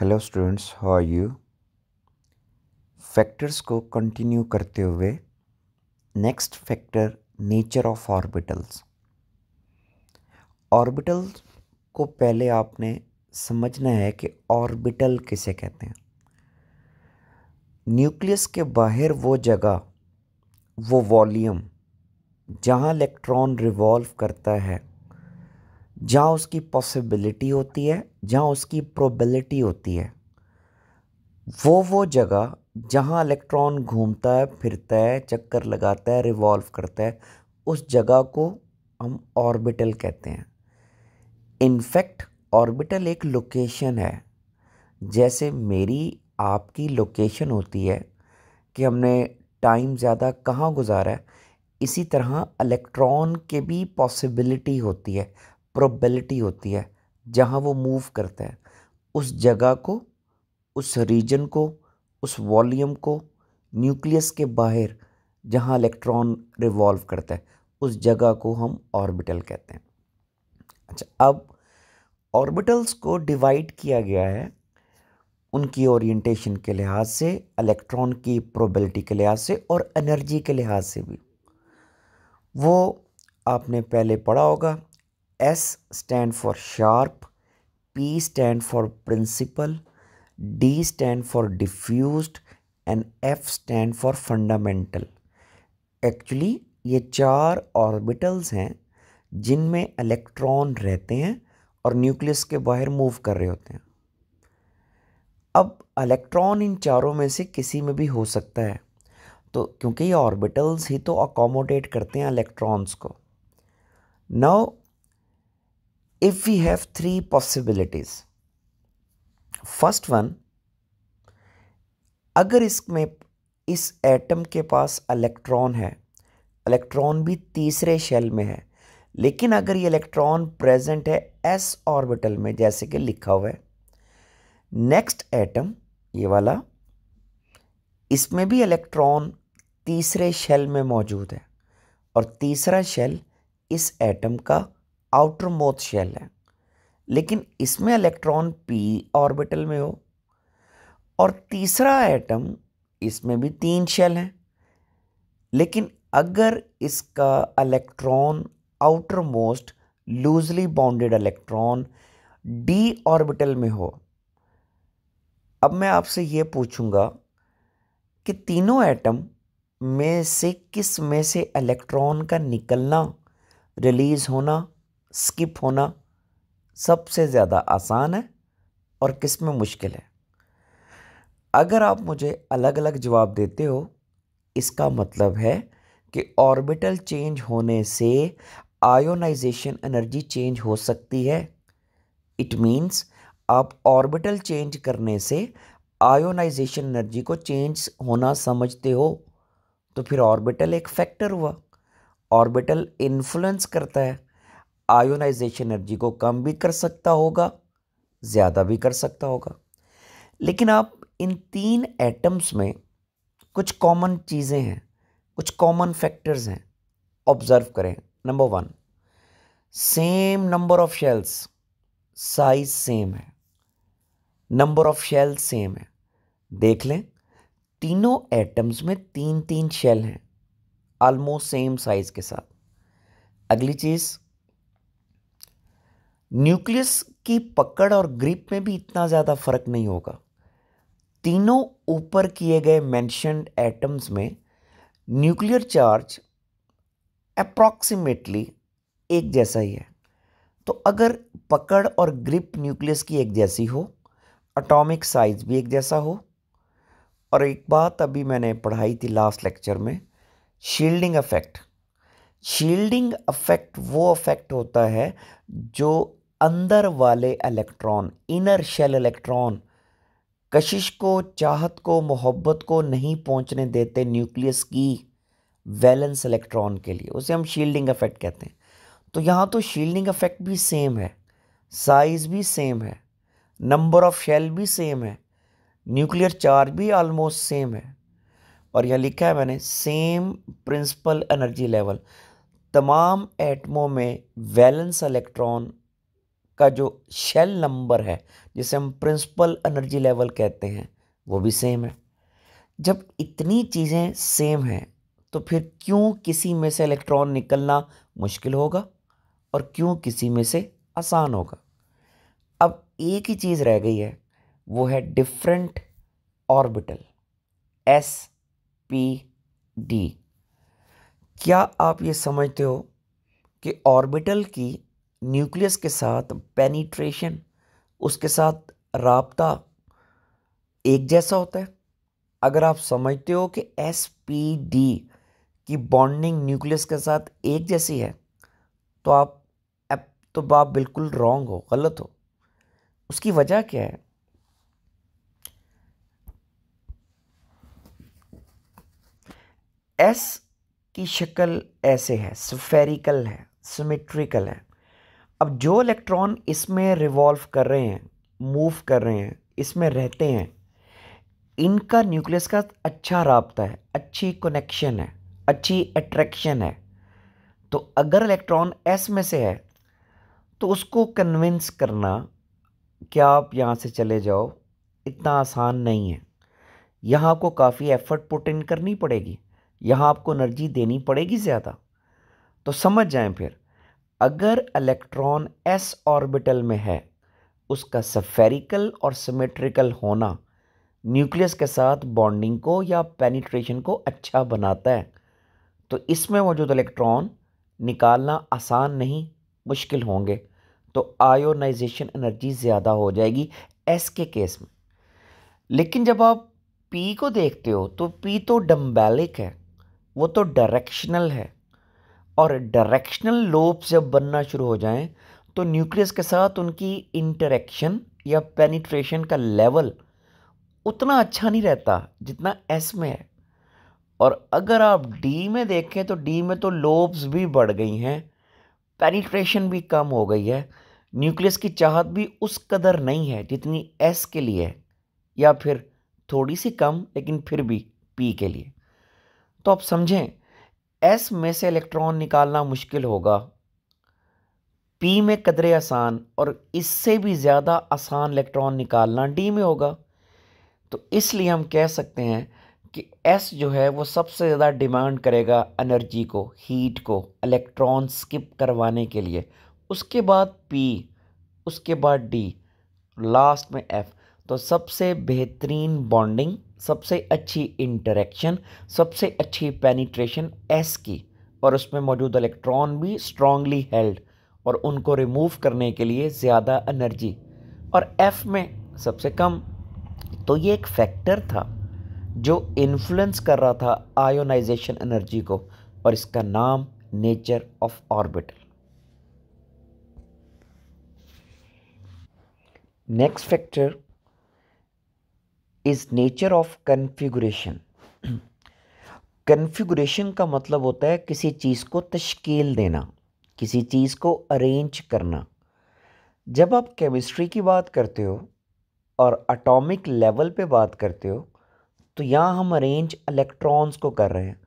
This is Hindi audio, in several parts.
Hello students how are you factors को कंटिन्यू करते हुए next factor nature of orbitals orbitals को पहले आपने समझना है कि ऑर्बिटल किसे कहते हैं न्यूक्लियस के बाहर वो जगह वो वॉल्यूम जहाँ इलेक्ट्रॉन रिवॉल्व करता है जहाँ उसकी पॉसिबिलिटी होती है जहाँ उसकी प्रोबेबिलिटी होती है वो वो जगह जहाँ इलेक्ट्रॉन घूमता है फिरता है चक्कर लगाता है रिवॉल्व करता है उस जगह को हम ऑर्बिटल कहते हैं इनफैक्ट ऑर्बिटल एक लोकेशन है जैसे मेरी आपकी लोकेशन होती है कि हमने टाइम ज़्यादा कहाँ गुजारा है इसी तरह इलेक्ट्रॉन के भी पॉसिबिलिटी होती है प्रोबेबिलिटी होती है जहाँ वो मूव करता है उस जगह को उस रीजन को उस वॉल्यूम को न्यूक्लियस के बाहर जहाँ इलेक्ट्रॉन रिवॉल्व करता है उस जगह को हम ऑर्बिटल कहते हैं अच्छा अब ऑर्बिटल्स को डिवाइड किया गया है उनकी ओरिएंटेशन के लिहाज से इलेक्ट्रॉन की प्रोबेबिलिटी के लिहाज से और एनर्जी के लिहाज से भी वो आपने पहले पढ़ा होगा S stand for sharp P stand for principal D stand for diffused and F stand for fundamental actually ये चार ऑर्बिटल्स हैं जिनमें इलेक्ट्रॉन रहते हैं और न्यूक्लियस के बाहर मूव कर रहे होते हैं अब इलेक्ट्रॉन इन चारों में से किसी में भी हो सकता है तो क्योंकि ये ऑर्बिटल्स ही तो अकोमोडेट करते हैं इलेक्ट्रॉन्स को now if we have three possibilities first one अगर इसमें इस एटम के पास इलेक्ट्रॉन है इलेक्ट्रॉन भी तीसरे शेल में है लेकिन अगर ये इलेक्ट्रॉन प्रेजेंट है एस ऑर्बिटल में जैसे कि लिखा हुआ है नेक्स्ट एटम ये वाला इसमें भी इलेक्ट्रॉन तीसरे शेल में मौजूद है और तीसरा शेल इस एटम का आउटर मोथ शेल है लेकिन इसमें इलेक्ट्रॉन पी ऑर्बिटल में हो और तीसरा एटम इसमें भी तीन शेल हैं लेकिन अगर इसका electron outer most loosely bounded electron D orbital में हो अब मैं आपसे ये पूछूंगा कि तीनों एटम में से किस में से इलेक्ट्रॉन का निकलना रिलीज़ होना स्किप होना सबसे ज़्यादा आसान है और किस में मुश्किल है अगर आप मुझे अलग अलग जवाब देते हो इसका मतलब है कि ऑर्बिटल चेंज होने से आयोनाइजेशन एनर्जी चेंज हो सकती है इट मींस आप ऑर्बिटल चेंज करने से आयोनाइजेशन एनर्जी को चेंज होना समझते हो तो फिर ऑर्बिटल एक फैक्टर हुआ ऑर्बिटल इन्फ्लुएंस करता है आयोनाइजेशन एनर्जी को कम भी कर सकता होगा ज़्यादा भी कर सकता होगा लेकिन आप इन तीन एटम्स में कुछ कॉमन चीज़ें हैं कुछ कॉमन फैक्टर्स हैं ऑब्ज़र्व करें number one same number of shells size same है नंबर ऑफ शेल सेम है देख लें तीनों एटम्स में तीन तीन शेल हैं ऑलमोस्ट सेम साइज़ के साथ अगली चीज़ न्यूक्लियस की पकड़ और ग्रिप में भी इतना ज़्यादा फर्क नहीं होगा तीनों ऊपर किए गए मैंशनड एटम्स में न्यूक्लियर चार्ज अप्रॉक्सीमेटली एक जैसा ही है तो अगर पकड़ और ग्रिप न्यूक्लियस की एक जैसी हो अटोमिक साइज भी एक जैसा हो और एक बात अभी मैंने पढ़ाई थी लास्ट लेक्चर में शील्डिंग अफेक्ट शील्डिंग अफेक्ट वो अफेक्ट होता है जो अंदर वाले इलेक्ट्रॉन इनर शेल इलेक्ट्रॉन कशिश को चाहत को मोहब्बत को नहीं पहुंचने देते न्यूक्लियस की वैलेंस इलेक्ट्रॉन के लिए उसे हम शील्डिंग इफ़ेक्ट कहते हैं तो यहाँ तो शील्डिंग इफ़ेक्ट भी सेम है साइज़ भी सेम है नंबर ऑफ़ शेल भी सेम है न्यूक्लियर चार्ज भी आलमोस्ट सेम है और यह लिखा है मैंने सेम प्रिंसिपल एनर्जी लेवल तमाम एटमों में वैलेंस इलेक्ट्रॉन का जो शेल नंबर है जिसे हम प्रिंसिपल एनर्जी लेवल कहते हैं वो भी सेम है जब इतनी चीज़ें सेम हैं तो फिर क्यों किसी में से इलेक्ट्रॉन निकलना मुश्किल होगा और क्यों किसी में से आसान होगा अब एक ही चीज़ रह गई है वो है different orbital S P D क्या आप ये समझते हो कि ऑर्बिटल की न्यूक्लियस के साथ पेनिट्रेशन उसके साथ रबता एक जैसा होता है अगर आप समझते हो कि एस पी डी की बॉन्डिंग न्यूक्लियस के साथ एक जैसी है तो आप तो आप बिल्कुल रॉन्ग हो गलत हो उसकी वजह क्या है एस की शक्ल ऐसे है स्फेरिकल है सिमेट्रिकल है अब जो इलेक्ट्रॉन इसमें रिवॉल्व कर रहे हैं मूव कर रहे हैं इसमें रहते हैं इनका न्यूक्लियस का अच्छा रबता है अच्छी कनेक्शन है अच्छी अट्रैक्शन है तो अगर इलेक्ट्रॉन एस में से है तो उसको कन्विंस करना कि आप यहाँ से चले जाओ इतना आसान नहीं है यहाँ आपको काफ़ी एफर्ट पुट इन करनी पड़ेगी यहाँ आपको एनर्जी देनी पड़ेगी ज़्यादा तो समझ जाएं फिर अगर इलेक्ट्रॉन एस ऑर्बिटल में है उसका सफेरिकल और सिमेट्रिकल होना न्यूक्लियस के साथ बॉन्डिंग को या पेनिट्रेशन को अच्छा बनाता है तो इसमें मौजूद इलेक्ट्रॉन निकालना आसान नहीं मुश्किल होंगे तो आयोनाइजेशन एनर्जी ज़्यादा हो जाएगी एस के केस में लेकिन जब आप पी को देखते हो तो पी तो डम्बेलिक है वो तो डायरेक्शनल है और डायरेक्शनल लोब्स जब बनना शुरू हो जाएं तो न्यूक्लियस के साथ उनकी इंटरेक्शन या पेनिट्रेशन का लेवल उतना अच्छा नहीं रहता जितना एस में है और अगर आप डी में देखें तो डी में तो लोब्स भी बढ़ गई हैं पेनिट्रेशन भी कम हो गई है न्यूक्लियस की चाहत भी उस कदर नहीं है जितनी एस के लिए है या फिर थोड़ी सी कम लेकिन फिर भी पी के लिए तो आप समझें एस में से इलेक्ट्रॉन निकालना मुश्किल होगा पी में कदरे आसान और इससे भी ज़्यादा आसान इलेक्ट्रॉन निकालना डी में होगा तो इसलिए हम कह सकते हैं कि एस जो है वो सबसे ज़्यादा डिमांड करेगा एनर्जी को हीट को इलेक्ट्रॉन स्किप करवाने के लिए उसके बाद पी उसके बाद डी लास्ट में एफ तो सबसे बेहतरीन बॉन्डिंग सबसे अच्छी इंटरेक्शन सबसे अच्छी पेनिट्रेशन एस की और उसमें मौजूद इलेक्ट्रॉन भी स्ट्रांगली हेल्ड और उनको रिमूव करने के लिए ज़्यादा एनर्जी और एफ में सबसे कम तो ये एक फैक्टर था जो इन्फ्लुएंस कर रहा था आयोनाइजेशन एनर्जी को और इसका नाम nature of orbital next factor is nature of configuration configuration का मतलब होता है किसी चीज़ को तश्कील देना किसी चीज़ को अरेंज करना जब आप केमिस्ट्री की बात करते हो और अटोमिक लेवल पे बात करते हो तो यहाँ हम अरेंज इलेक्ट्रॉन्स को कर रहे हैं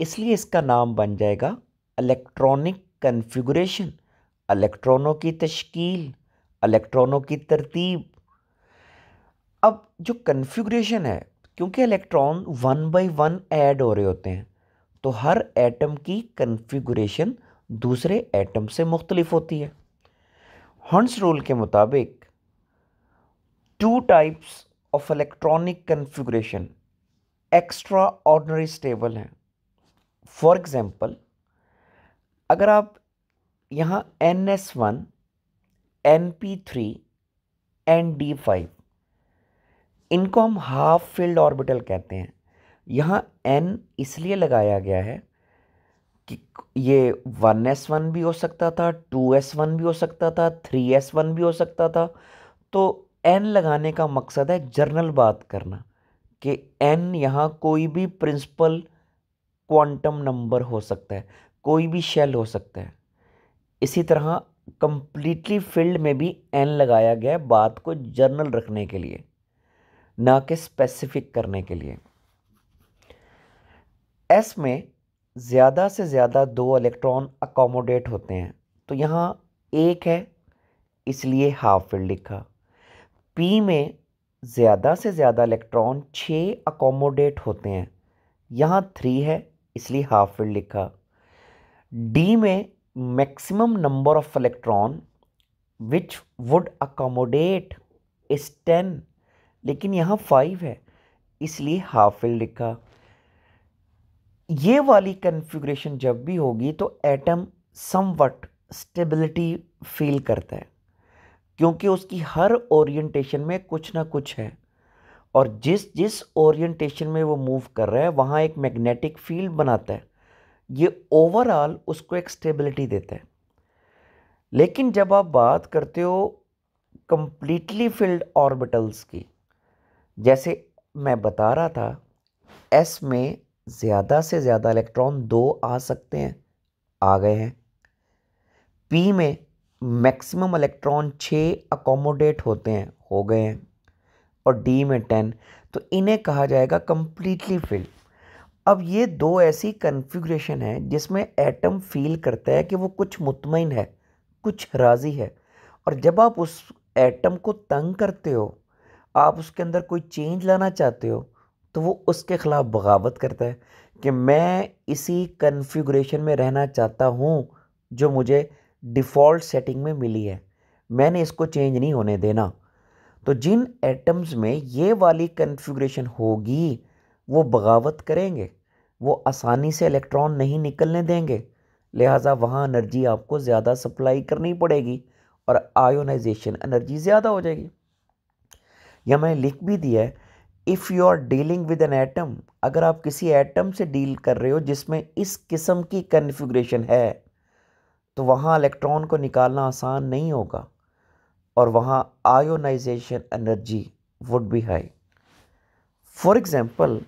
इसलिए इसका नाम बन जाएगा इलेक्ट्रॉनिक कन्फिगुरेशन इलेक्ट्रॉनों की तश्कील इलेक्ट्रॉनों की तरतीब अब जो कन्फ्यूग्रेशन है क्योंकि electron one by one add हो रहे होते हैं तो हर एटम की कन्फ्यूग्रेशन दूसरे एटम से मुख्तलिफ होती है हंस रूल के मुताबिक two types of electronic configuration extraordinary stable हैं फॉर एग्ज़ाम्पल अगर आप यहाँ N S one N P three N D five इनको हम हाफ फील्ड ऑर्बिटल कहते हैं यहाँ एन इसलिए लगाया गया है कि ये वन एस वन भी हो सकता था टू एस वन भी हो सकता था थ्री एस वन भी हो सकता था तो एन लगाने का मकसद है जर्नल बात करना कि एन यहाँ कोई भी प्रिंसिपल क्वांटम नंबर हो सकता है कोई भी शेल हो सकता है इसी तरह कंप्लीटली फील्ड में भी एन लगाया गया है बात को जर्नल रखने के लिए ना कि स्पेसिफिक करने के लिए एस में ज़्यादा से ज़्यादा दो इलेक्ट्रॉन अकोमोडेट होते हैं तो यहाँ एक है इसलिए हाफ फील्ड लिखा पी में ज़्यादा से ज़्यादा इलेक्ट्रॉन छः अकोमोडेट होते हैं यहाँ थ्री है इसलिए हाफ फील्ड लिखा डी में maximum number of electron which would accommodate is ten लेकिन यहाँ फाइव है इसलिए हाफ फिल लिखा ये वाली कन्फिग्रेशन जब भी होगी तो एटम समवट स्टेबिलिटी फील करता है क्योंकि उसकी हर ओरिएंटेशन में कुछ ना कुछ है और जिस जिस ओरिएंटेशन में वो मूव कर रहा है वहाँ एक मैग्नेटिक फील्ड बनाता है ये ओवरऑल उसको एक स्टेबिलिटी देता है लेकिन जब आप बात करते हो कंप्लीटली फिल्ड ऑर्बिटल्स की जैसे मैं बता रहा था एस में ज़्यादा से ज़्यादा इलेक्ट्रॉन दो आ सकते हैं आ गए हैं पी में मैक्सिमम इलेक्ट्रॉन छः अकोमोडेट होते हैं हो गए हैं और डी में टेन तो इन्हें कहा जाएगा कम्प्लीटली फिल्ड अब ये दो ऐसी कन्फिग्रेशन है जिसमें एटम फील करता है कि वो कुछ मुतमिन है कुछ राज़ी है और जब आप उस एटम को तंग करते हो आप उसके अंदर कोई चेंज लाना चाहते हो तो वो उसके ख़िलाफ़ बगावत करता है कि मैं इसी कन्फिग्रेशन में रहना चाहता हूँ जो मुझे डिफ़ॉल्ट सेटिंग में मिली है मैंने इसको चेंज नहीं होने देना तो जिन एटम्स में ये वाली कन्फिग्रेशन होगी वो बगावत करेंगे वो आसानी से इलेक्ट्रॉन नहीं निकलने देंगे लिहाजा वहाँ एनर्जी आपको ज़्यादा सप्लाई करनी पड़ेगी और आयोनाइजेशन एनर्जी ज़्यादा हो जाएगी या मैंने लिख भी दिया है if you are dealing with an atom अगर आप किसी एटम से डील कर रहे हो जिसमें इस किस्म की कन्फिग्रेशन है तो वहाँ इलेक्ट्रॉन को निकालना आसान नहीं होगा और वहाँ ionization energy would be high for example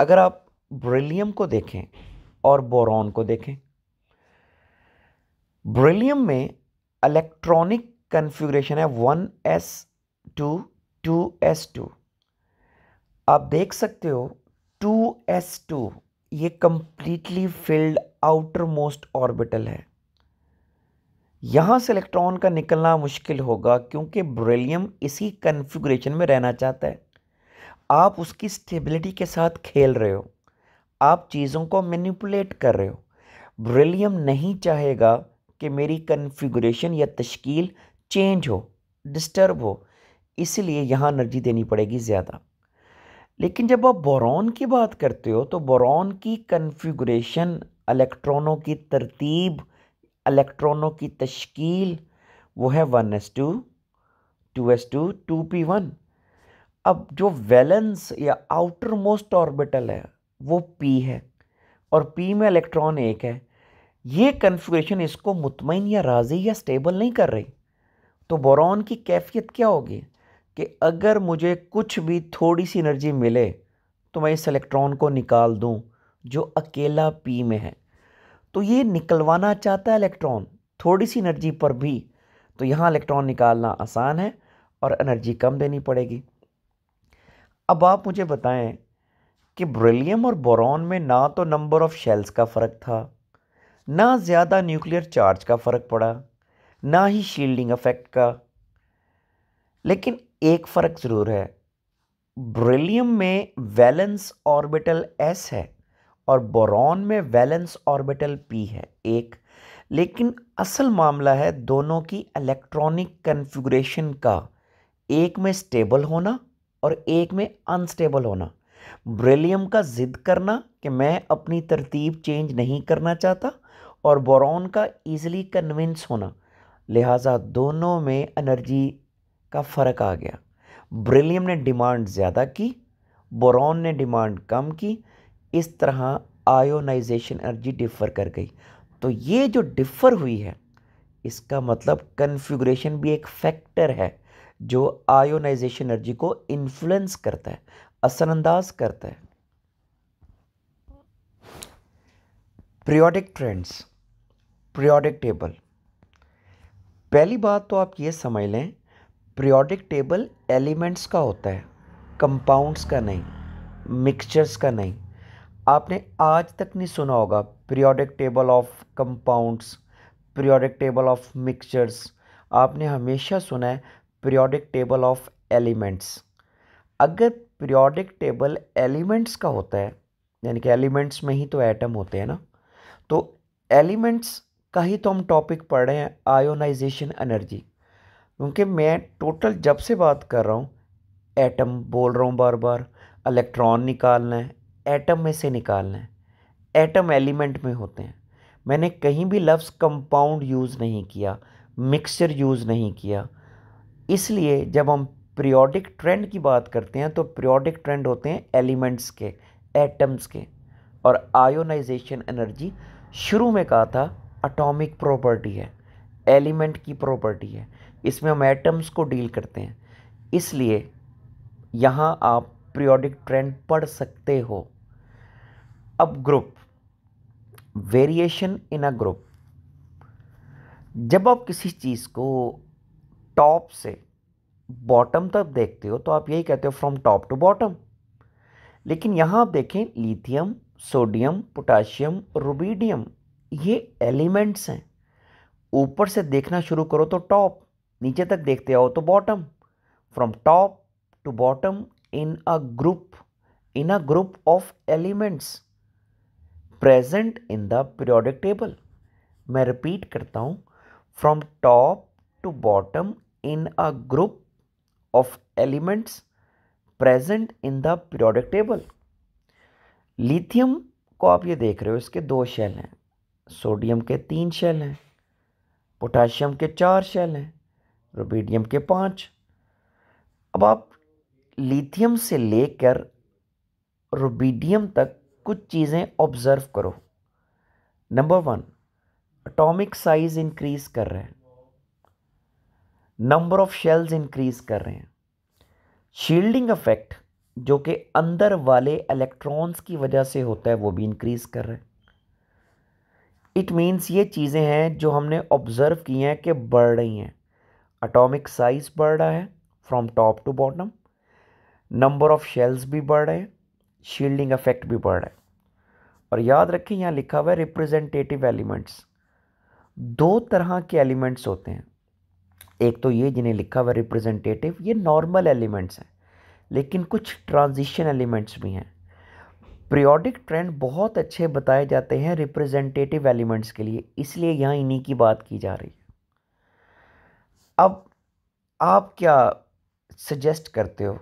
अगर आप ब्रिलियम को देखें और बोरॉन को देखें ब्रिलियम में इलेक्ट्रॉनिक कन्फिग्रेशन है one S two two S two आप देख सकते हो टू एस टू ये completely filled outer most orbital है यहाँ से इलेक्ट्रॉन का निकलना मुश्किल होगा क्योंकि ब्रिलियम इसी कन्फिग्रेशन में रहना चाहता है आप उसकी स्टेबिलिटी के साथ खेल रहे हो आप चीज़ों को मैनिपुलेट कर रहे हो ब्रिलियम नहीं चाहेगा कि मेरी कन्फिग्रेशन या तश्कील चेंज हो डिस्टर्ब हो इसलिए यहाँ एनर्जी देनी पड़ेगी ज़्यादा लेकिन जब आप बोरॉन की बात करते हो तो बोरॉन की कन्फिग्रेशन इलेक्ट्रॉनों की तरतीब इलेक्ट्रॉनों की तश्कील वो है one S two two S two two P one अब जो वैलेंस या आउटर मोस्ट ऑर्बिटल है वो पी है और पी में इलेक्ट्रॉन एक है ये कन्फिग्रेशन इसको मुतमिन या राजी या स्टेबल नहीं कर रही तो बोरॉन की कैफियत क्या होगी कि अगर मुझे कुछ भी थोड़ी सी एनर्जी मिले तो मैं इस इलेक्ट्रॉन को निकाल दूं जो अकेला पी में है तो ये निकलवाना चाहता है इलेक्ट्रॉन थोड़ी सी एनर्जी पर भी तो यहाँ इलेक्ट्रॉन निकालना आसान है और एनर्जी कम देनी पड़ेगी अब आप मुझे बताएं कि ब्रिलियम और बोरॉन में ना तो नंबर ऑफ़ शेल्स का फ़र्क था ना ज़्यादा न्यूक्लियर चार्ज का फ़र्क पड़ा ना ही शील्डिंग इफ़ेक्ट का लेकिन एक फ़र्क ज़रूर है ब्रिलियम में वैलेंस ऑर्बिटल एस है और बोरॉन में वैलेंस ऑर्बिटल पी है एक लेकिन असल मामला है दोनों की इलेक्ट्रॉनिक कन्फिग्रेशन का एक में स्टेबल होना और एक में अनस्टेबल होना ब्रिलियम का ज़िद करना कि मैं अपनी तरतीब चेंज नहीं करना चाहता और बोरॉन का ईज़िली कन्विंस होना लिहाजा दोनों में एनर्जी का फ़र्क आ गया ब्रिलियम ने डिमांड ज़्यादा की बोरॉन ने डिमांड कम की इस तरह आयोनाइजेशन एनर्जी डिफ़र कर गई तो ये जो डिफ़र हुई है इसका मतलब कन्फ्यूग्रेशन भी एक फैक्टर है जो आयोनाइजेशन एनर्जी को इन्फ्लुएंस करता है असरअंदाज करता है प्रियोडिक ट्रेंड्स प्रियोडिक टेबल पहली बात तो आप ये समझ लें प्रियोडिक टेबल एलिमेंट्स का होता है कंपाउंड्स का नहीं मिक्सचर्स का नहीं आपने आज तक नहीं सुना होगा periodic table of compounds periodic table of mixtures आपने हमेशा सुना है प्रियोडिक टेबल ऑफ एलिमेंट्स अगर प्रियोडिक टेबल एलिमेंट्स का होता है यानी कि एलिमेंट्स में ही तो एटम होते हैं ना तो एलिमेंट्स का ही तो हम टॉपिक पढ़ रहे हैं आयोनाइजेशन एनर्जी क्योंकि मैं टोटल जब से बात कर रहा हूँ एटम बोल रहा हूँ बार बार इलेक्ट्रॉन निकालना है एटम में से निकालना है एटम एलिमेंट में होते हैं मैंने कहीं भी लफ्ज़ कंपाउंड यूज़ नहीं किया मिक्सचर यूज़ नहीं किया इसलिए जब हम पीरियोडिक ट्रेंड की बात करते हैं तो पीरियोडिक ट्रेंड होते हैं एलिमेंट्स के एटम्स के और आयोनाइजेशन एनर्जी शुरू में कहा था अटोमिक प्रॉपर्टी है एलिमेंट की प्रॉपर्टी है इसमें हम एटम्स को डील करते हैं इसलिए यहाँ आप प्रियोडिक ट्रेंड पढ़ सकते हो अब group variation in a group जब आप किसी चीज़ को टॉप से बॉटम तक देखते हो तो आप यही कहते हो फ्रॉम टॉप टू बॉटम लेकिन यहाँ आप देखें लिथियम सोडियम पोटाशियम रुबीडियम ये एलिमेंट्स हैं ऊपर से देखना शुरू करो तो टॉप नीचे तक देखते आओ तो bottom from top to bottom in a group in a group of elements present in the periodic table मैं रिपीट करता हूँ from top to bottom in a group of elements present in the periodic table lithium को आप ये देख रहे हो इसके दो शेल हैं सोडियम के तीन शेल हैं पोटाशियम के चार शेल हैं रुबीडियम के पाँच अब आप लिथियम से लेकर रुबीडियम तक कुछ चीज़ें ऑब्ज़र्व करो number one atomic size increase कर रहे हैं नंबर ऑफ़ शेल्स इंक्रीज़ कर रहे हैं शील्डिंग इफ़ेक्ट जो कि अंदर वाले इलेक्ट्रॉन्स की वजह से होता है वो भी इंक्रीज़ कर रहे हैं इट मीन्स ये चीज़ें हैं जो हमने ऑब्ज़र्व की हैं कि बढ़ रही हैं अटोमिक साइज बढ़ रहा है from top to bottom number of shells भी बढ़ रहे हैं शील्डिंग इफेक्ट भी बढ़ रहा है और याद रखें यहाँ लिखा हुआ है रिप्रेजेंटेटिव एलिमेंट्स दो तरह के एलिमेंट्स होते हैं एक तो ये जिन्हें लिखा हुआ रिप्रेजेंटेटिव ये नॉर्मल एलिमेंट्स हैं लेकिन कुछ ट्रांजिशन एलिमेंट्स भी हैं पीरियोडिक ट्रेंड बहुत अच्छे बताए जाते हैं रिप्रेजेंटेटिव एलिमेंट्स के लिए इसलिए यहाँ इन्हीं की बात की जा रही है अब आप क्या सजेस्ट करते हो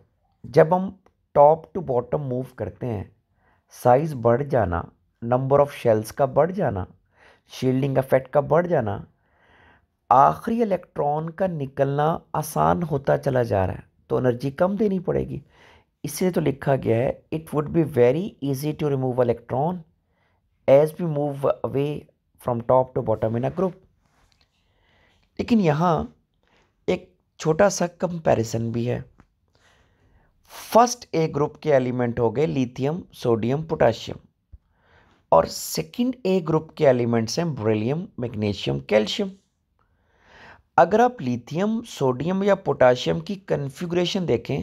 जब हम टॉप टू बॉटम मूव करते हैं साइज़ बढ़ जाना नंबर ऑफ़ शेल्स का बढ़ जाना शील्डिंग इफेक्ट का बढ़ जाना आखिरी इलेक्ट्रॉन का निकलना आसान होता चला जा रहा है तो एनर्जी कम देनी पड़ेगी इसलिए तो लिखा गया है it would be very easy to remove electron as we move away from top to bottom in a group लेकिन यहाँ एक छोटा सा कंपैरिजन भी है फर्स्ट ए ग्रुप के एलिमेंट हो गए लिथियम सोडियम पोटाशियम और सेकंड ए ग्रुप के एलिमेंट्स हैं ब्रिलियम मैग्नीशियम कैल्शियम अगर आप लिथियम सोडियम या पोटाशियम की कन्फिग्रेशन देखें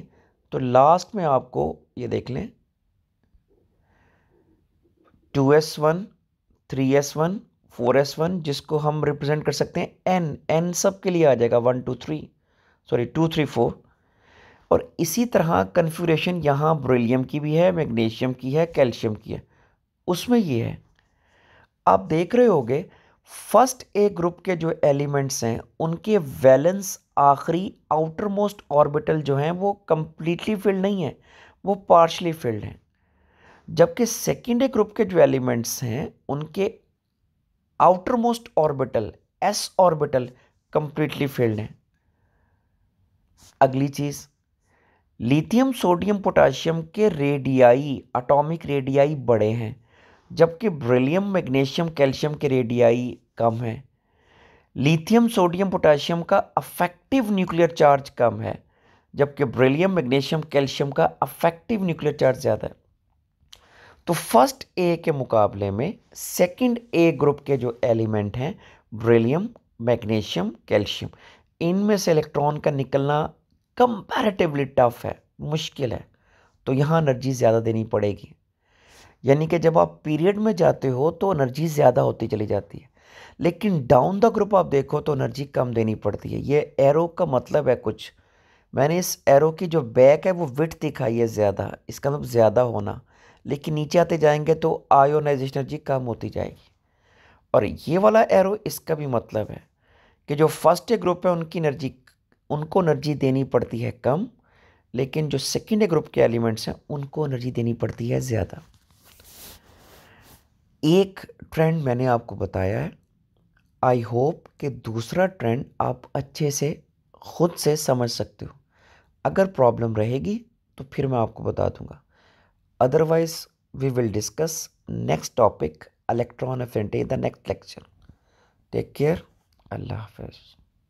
तो लास्ट में आपको ये देख लें two S one three S one four S one जिसको हम रिप्रेजेंट कर सकते हैं एन एन सब के लिए आ जाएगा one two three sorry two three four और इसी तरह कन्फ्यूरेशन यहाँ ब्रिलियम की भी है मैग्नीशियम की है कैल्शियम की है उसमें ये है आप देख रहे होगे फर्स्ट ए ग्रुप के जो एलिमेंट्स हैं उनके वैलेंस आखिरी आउटर मोस्ट ऑर्बिटल जो हैं वो कम्प्लीटली फिल्ड नहीं है वो पार्शली फिल्ड हैं जबकि सेकेंड ए ग्रुप के जो एलिमेंट्स हैं उनके outer most orbital S orbital completely filled है अगली चीज लिथियम सोडियम पोटाशियम के रेडियाई अटोमिक रेडियाई बड़े हैं जबकि ब्रिलियम मैग्नीशियम कैल्शियम के रेडियाई कम है लिथियम सोडियम पोटाशियम का अफेक्टिव न्यूक्लियर चार्ज कम है जबकि ब्रिलियम मैग्नीशियम कैल्शियम का अफेक्टिव न्यूक्लियर चार्ज ज़्यादा है तो फर्स्ट ए के मुकाबले में सेकंड ए ग्रुप के जो एलिमेंट हैं ब्रिलियम मैग्नीशियम कैल्शियम इनमें से इलेक्ट्रॉन का निकलना कंपैरेटिवली टफ है मुश्किल है तो यहाँ एनर्जी ज़्यादा देनी पड़ेगी यानी कि जब आप पीरियड में जाते हो तो एनर्जी ज़्यादा होती चली जाती है लेकिन डाउन द ग्रुप आप देखो तो एनर्जी कम देनी पड़ती है ये एरो का मतलब है कुछ मैंने इस एरो की जो बैक है वो विट दिखाई है ज़्यादा इसका मतलब ज़्यादा होना लेकिन नीचे आते जाएंगे तो आयोनाइजेशन एनर्जी कम होती जाएगी और ये वाला एरो इसका भी मतलब है कि जो फर्स्ट ग्रुप है उनकी एनर्जी उनको एनर्जी देनी पड़ती है कम लेकिन जो सेकेंड ग्रुप के एलिमेंट्स हैं उनको एनर्जी देनी पड़ती है ज़्यादा एक ट्रेंड मैंने आपको बताया है आई होप कि दूसरा ट्रेंड आप अच्छे से ख़ुद से समझ सकते हो अगर प्रॉब्लम रहेगी तो फिर मैं आपको बता दूंगा Otherwise, we will discuss next topic electron affinity in the next lecture. Take care. Allah Hafiz.